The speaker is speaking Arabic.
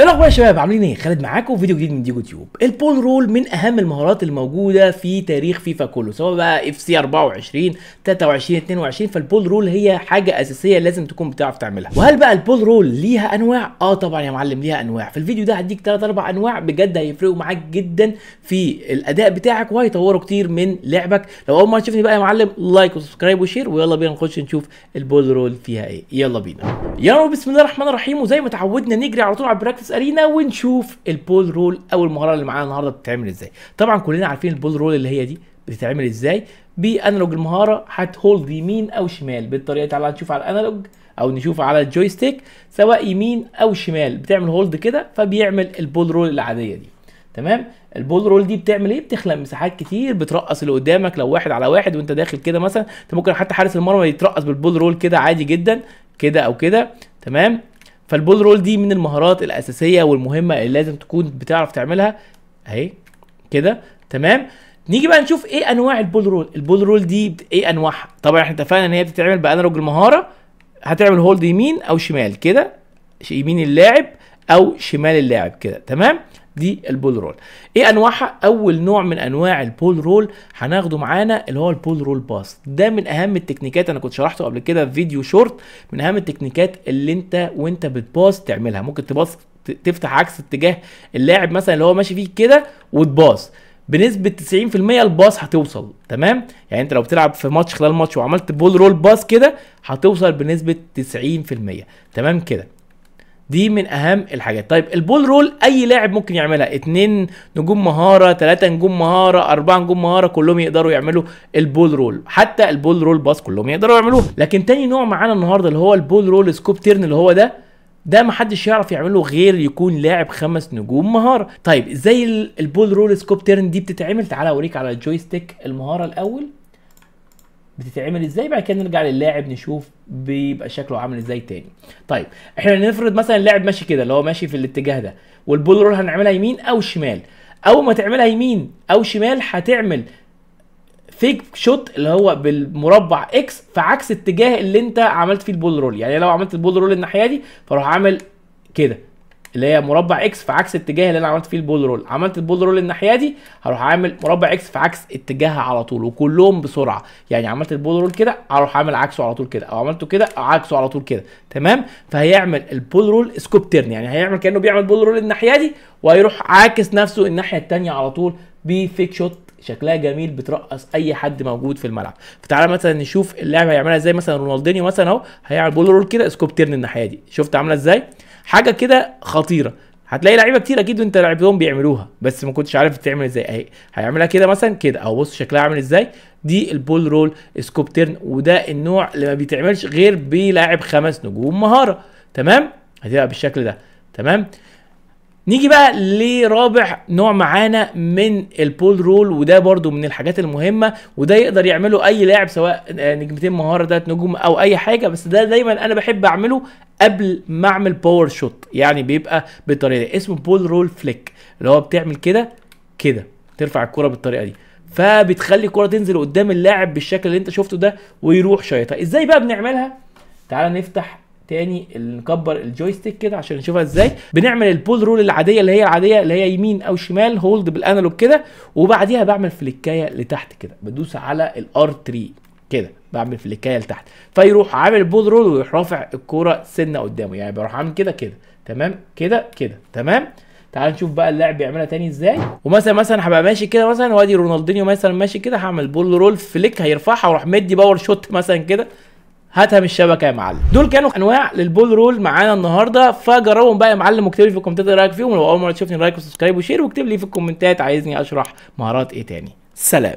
ايه الاخبار يا شباب عاملين ايه خالد معاكم فيديو جديد من ديجو تيوب البول رول من اهم المهارات الموجوده في تاريخ فيفا كله سواء بقى اف سي 24 23 22 فالبول رول هي حاجه اساسيه لازم تكون بتعرف تعملها وهل بقى البول رول ليها انواع اه طبعا يا معلم ليها انواع في الفيديو ده هديك 3 4 انواع بجد هيفرقوا معاك جدا في الاداء بتاعك وهيطوروا كتير من لعبك لو اول مره تشوفني بقى يا معلم لايك وسبسكرايب وشير ويلا بينا نخش نشوف البول رول فيها ايه يلا بينا يلا بسم الله الرحمن الرحيم وزي ما تعودنا نجري على طول على تسألينا ونشوف البول رول او المهاره اللي معانا النهارده بتتعمل ازاي طبعا كلنا عارفين البول رول اللي هي دي بتتعمل ازاي بانالوج المهاره هتهولد يمين او شمال بالطريقه تعالى نشوف على الانالوج او نشوف على الجويستيك سواء يمين او شمال بتعمل هولد كده فبيعمل البول رول العاديه دي تمام البول رول دي بتعمل ايه بتخلق مساحات كتير بترقص اللي قدامك لو واحد على واحد وانت داخل كده مثلا انت ممكن حتى حارس المرمى يترقص بالبول رول كده عادي جدا كده او كده تمام فالبول رول دي من المهارات الاساسيه والمهمه اللي لازم تكون بتعرف تعملها اهي كده تمام نيجي بقى نشوف ايه انواع البول رول البول رول دي ايه انواعها طبعا احنا اتفقنا ان هي بتتعمل بانالوج المهاره هتعمل هولد يمين او شمال كده يمين اللاعب او شمال اللاعب كده تمام دي البول رول ايه انواعها اول نوع من انواع البول رول هناخده معانا اللي هو البول رول باس ده من اهم التكنيكات انا كنت شرحته قبل كده في فيديو شورت من اهم التكنيكات اللي انت وانت بتباص تعملها ممكن تباص تفتح عكس اتجاه اللاعب مثلا اللي هو ماشي فيه كده وتباص بنسبه 90% الباص هتوصل تمام يعني انت لو بتلعب في ماتش خلال ماتش وعملت بول رول باص كده هتوصل بنسبه 90% تمام كده دي من اهم الحاجات طيب البول رول اي لاعب ممكن يعملها اتنين نجوم مهاره تلاتة نجوم مهاره أربعة نجوم مهاره كلهم يقدروا يعملوا البول رول حتى البول رول باص كلهم يقدروا يعملوه لكن تاني نوع معانا النهارده اللي هو البول رول سكوب تيرن اللي هو ده ده محدش يعرف يعمله غير يكون لاعب خمس نجوم مهاره طيب ازاي البول رول سكوب تيرن دي بتتعمل تعالى اوريك على الجويستيك المهاره الاول بتتعمل ازاي بعد كده نرجع للاعب نشوف بيبقى شكله عامل ازاي تاني طيب احنا نفرض مثلا اللاعب ماشي كده اللي هو ماشي في الاتجاه ده والبول رول هنعملها يمين او شمال اول ما تعملها يمين او شمال هتعمل فيك شوت اللي هو بالمربع اكس في عكس اتجاه اللي انت عملت فيه البول رول يعني لو عملت البول رول الناحيه دي فاروح عامل كده اللي هي مربع اكس في عكس اتجاه اللي انا عملت فيه البول رول عملت البول رول الناحيه دي هروح عامل مربع اكس في عكس اتجاهها على طول وكلهم بسرعه يعني عملت البول رول كده هروح عامل عكسه على طول كده او عملته كده عكسه على طول كده تمام فهيعمل البول رول سكوب تيرن يعني هيعمل كانه بيعمل بول رول الناحيه دي وهيروح عاكس نفسه الناحيه الثانيه على طول بفيك شوت شكلها جميل بترقص اي حد موجود في الملعب فتعالى مثلا نشوف اللعبه هيعملها ازاي مثلا رونالدينيو مثلا اهو هيعمل بول رول كده سكوب تيرن الناحيه دي شفت عامله ازاي حاجه كده خطيره هتلاقي لعيبه كتير اكيد وانت لعبتهم بيعملوها بس ما كنتش عارف بتعمل ازاي اهي هيعملها كده مثلا كده او بص شكلها عامل ازاي دي البول رول سكوب تيرن وده النوع اللي ما بيتعملش غير بلاعب خمس نجوم مهاره تمام هتبقى بالشكل ده تمام نيجي بقى لرابع نوع معانا من البول رول وده برده من الحاجات المهمه وده يقدر يعمله اي لاعب سواء آه، نجمتين مهاره ده نجوم او اي حاجه بس ده دايما انا بحب اعمله قبل ما اعمل باور شوت يعني بيبقى بالطريقه دي اسمه بول رول فليك اللي هو بتعمل كده كده ترفع الكره بالطريقه دي فبتخلي الكره تنزل قدام اللاعب بالشكل اللي انت شفته ده ويروح شايطها ازاي بقى بنعملها تعال نفتح تاني نكبر الجويستيك كده عشان نشوفها ازاي بنعمل البول رول العاديه اللي هي العاديه اللي هي يمين او شمال هولد بالانالوج كده وبعديها بعمل فليكايه لتحت كده بدوس على الار 3 كده بعمل فليكايه لتحت فيروح عامل بول رول ويروح رافع الكوره سنه قدامه يعني بروح عامل كده كده تمام كده كده تمام تعال نشوف بقى اللاعب بيعملها تاني ازاي ومثلا مثلا هبقى ماشي كده مثلا وادي رونالدينيو مثلا ماشي كده هعمل بول رول فليك هيرفعها واروح مدي باور شوت مثلا كده هاتها من الشبكه يا معلم دول كانوا انواع للبول رول معانا النهارده فجربهم بقى يا معلم واكتب لي في الكومنتات إيه رايك فيهم ولو اول مره تشوفني لايك وسبسكرايب وشير واكتب لي في الكومنتات عايزني اشرح مهارات ايه تاني سلام